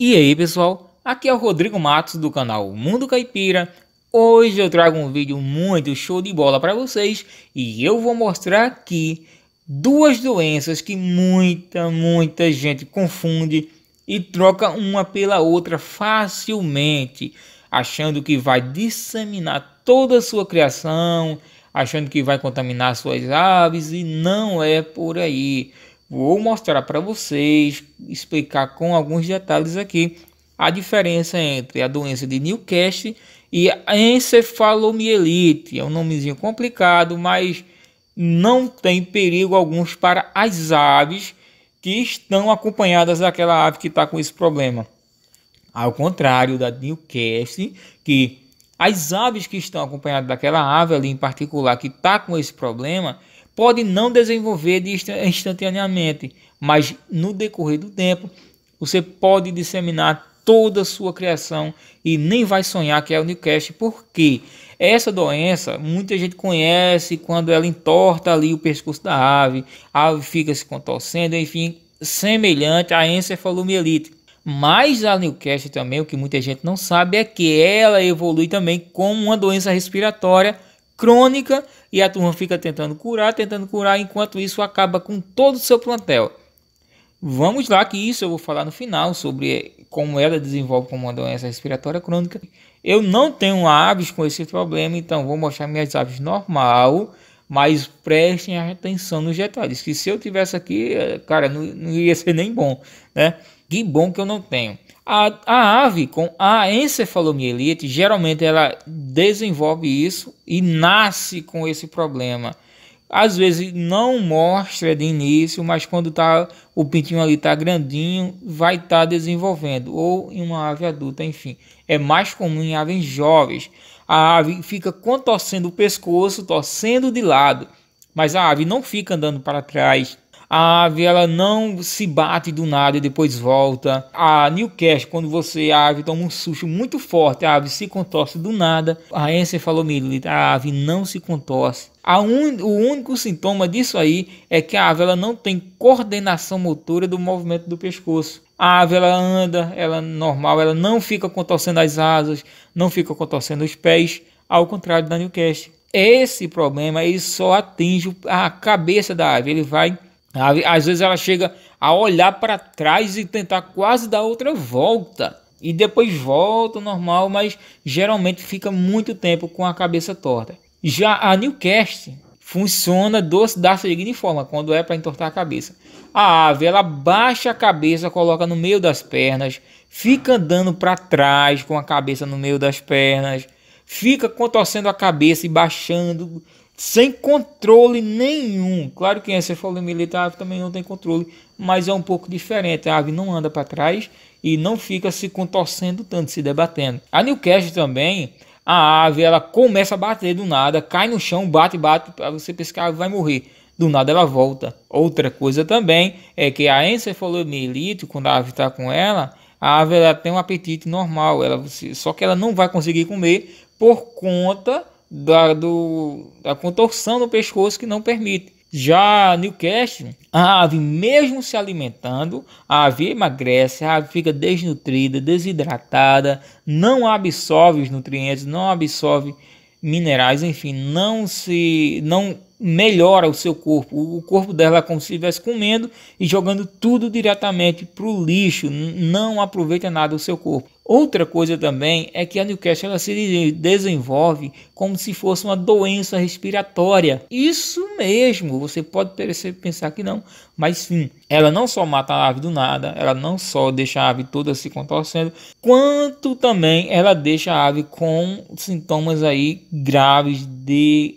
E aí pessoal, aqui é o Rodrigo Matos do canal Mundo Caipira. Hoje eu trago um vídeo muito show de bola para vocês e eu vou mostrar aqui duas doenças que muita, muita gente confunde e troca uma pela outra facilmente, achando que vai disseminar toda a sua criação, achando que vai contaminar suas aves e não é por aí. Vou mostrar para vocês, explicar com alguns detalhes aqui a diferença entre a doença de Newcastle e a encefalomielite. É um nomezinho complicado, mas não tem perigo alguns para as aves que estão acompanhadas daquela ave que está com esse problema. Ao contrário da Newcastle, que as aves que estão acompanhadas daquela ave ali em particular que está com esse problema, pode não desenvolver instantaneamente, mas no decorrer do tempo você pode disseminar toda a sua criação e nem vai sonhar que é o Newcastle, porque essa doença muita gente conhece quando ela entorta ali o pescoço da ave, a ave fica se contorcendo, enfim, semelhante à encefalomielite. Mas a Newcastle também, o que muita gente não sabe é que ela evolui também como uma doença respiratória crônica e a turma fica tentando curar, tentando curar, enquanto isso acaba com todo o seu plantel. Vamos lá, que isso eu vou falar no final sobre eh, como ela desenvolve como uma doença respiratória crônica. Eu não tenho aves com esse problema, então vou mostrar minhas aves normal, mas prestem atenção nos detalhes, que se eu tivesse aqui, eh, cara, não, não ia ser nem bom, né? Que bom que eu não tenho. A, a ave com a encefalomielite geralmente ela desenvolve isso e nasce com esse problema. Às vezes não mostra de início, mas quando tá, o pintinho ali está grandinho, vai estar tá desenvolvendo. Ou em uma ave adulta, enfim. É mais comum em aves jovens. A ave fica contorcendo o pescoço, torcendo de lado. Mas a ave não fica andando para trás a ave ela não se bate do nada e depois volta. A Newcastle, quando você a ave toma um susto muito forte, a ave se contorce do nada. A encefalomielite, a ave não se contorce. Un... O único sintoma disso aí é que a ave ela não tem coordenação motora do movimento do pescoço. A ave ela anda, ela é normal, ela não fica contorcendo as asas, não fica contorcendo os pés, ao contrário da Newcastle. Esse problema ele só atinge a cabeça da ave, ele vai às vezes ela chega a olhar para trás e tentar quase dar outra volta. E depois volta normal, mas geralmente fica muito tempo com a cabeça torta. Já a Newcast funciona doce da seguinte forma, quando é para entortar a cabeça. A ave ela baixa a cabeça, coloca no meio das pernas, fica andando para trás com a cabeça no meio das pernas, fica contorcendo a cabeça e baixando, sem controle nenhum. Claro que essa folha militar também não tem controle, mas é um pouco diferente. A ave não anda para trás e não fica se contorcendo tanto, se debatendo. A Newcastle também, a ave ela começa a bater do nada, cai no chão, bate, bate, para você pescar, vai morrer. Do nada ela volta. Outra coisa também é que a encefalomielite, quando a ave está com ela, a ave ela tem um apetite normal, ela, só que ela não vai conseguir comer por conta da, do, da contorção do pescoço que não permite. Já Newcastle, a ave, mesmo se alimentando, a ave emagrece, a ave fica desnutrida, desidratada, não absorve os nutrientes, não absorve minerais, enfim, não se não melhora o seu corpo. O corpo dela é como se estivesse comendo e jogando tudo diretamente para o lixo, não aproveita nada o seu corpo. Outra coisa também é que a Newcastle ela se desenvolve como se fosse uma doença respiratória. Isso mesmo, você pode parecer, pensar que não, mas sim, ela não só mata a ave do nada, ela não só deixa a ave toda se contorcendo, quanto também ela deixa a ave com sintomas aí graves de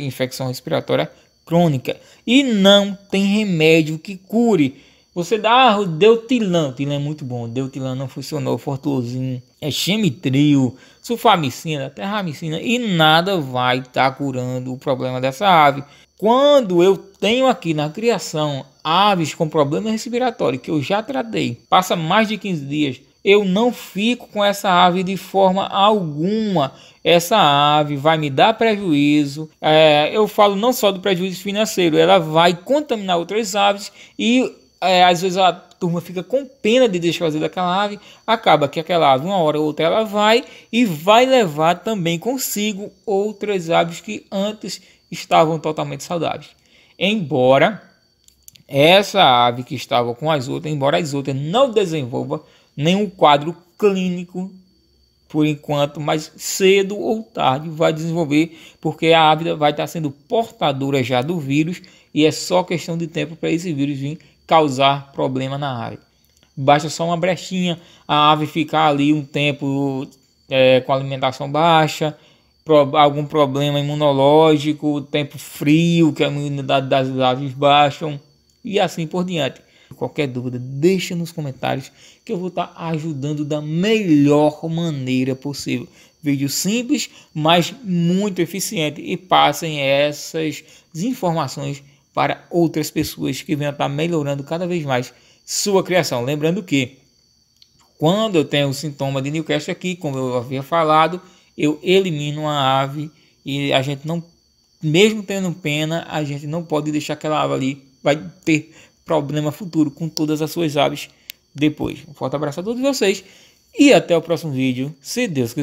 infecção respiratória crônica e não tem remédio que cure. Você dá, o deu o Tilan é muito bom, deu Tilan não funcionou, fortulozinho, é Chemitril, Sulfamicina, Terramicina e nada vai estar tá curando o problema dessa ave. Quando eu tenho aqui na criação aves com problema respiratório, que eu já tratei, passa mais de 15 dias, eu não fico com essa ave de forma alguma. Essa ave vai me dar prejuízo. É, eu falo não só do prejuízo financeiro, ela vai contaminar outras aves e é, às vezes a turma fica com pena de desfazer daquela ave, acaba que aquela ave, uma hora ou outra, ela vai e vai levar também consigo outras aves que antes estavam totalmente saudáveis. Embora essa ave que estava com as outras, embora as outras não desenvolva nenhum quadro clínico por enquanto, mas cedo ou tarde vai desenvolver, porque a ave vai estar sendo portadora já do vírus e é só questão de tempo para esse vírus vir causar problema na área. Basta só uma brechinha, a ave ficar ali um tempo é, com alimentação baixa, pro, algum problema imunológico, tempo frio, que a imunidade das aves baixam e assim por diante. Qualquer dúvida, deixa nos comentários que eu vou estar ajudando da melhor maneira possível. Vídeo simples, mas muito eficiente e passem essas informações para outras pessoas que venham estar melhorando cada vez mais sua criação. Lembrando que quando eu tenho sintoma de Newcastle aqui, como eu havia falado, eu elimino a ave e a gente não, mesmo tendo pena, a gente não pode deixar aquela ave ali, vai ter problema futuro com todas as suas aves depois. Um forte abraço a todos vocês e até o próximo vídeo, se Deus quiser.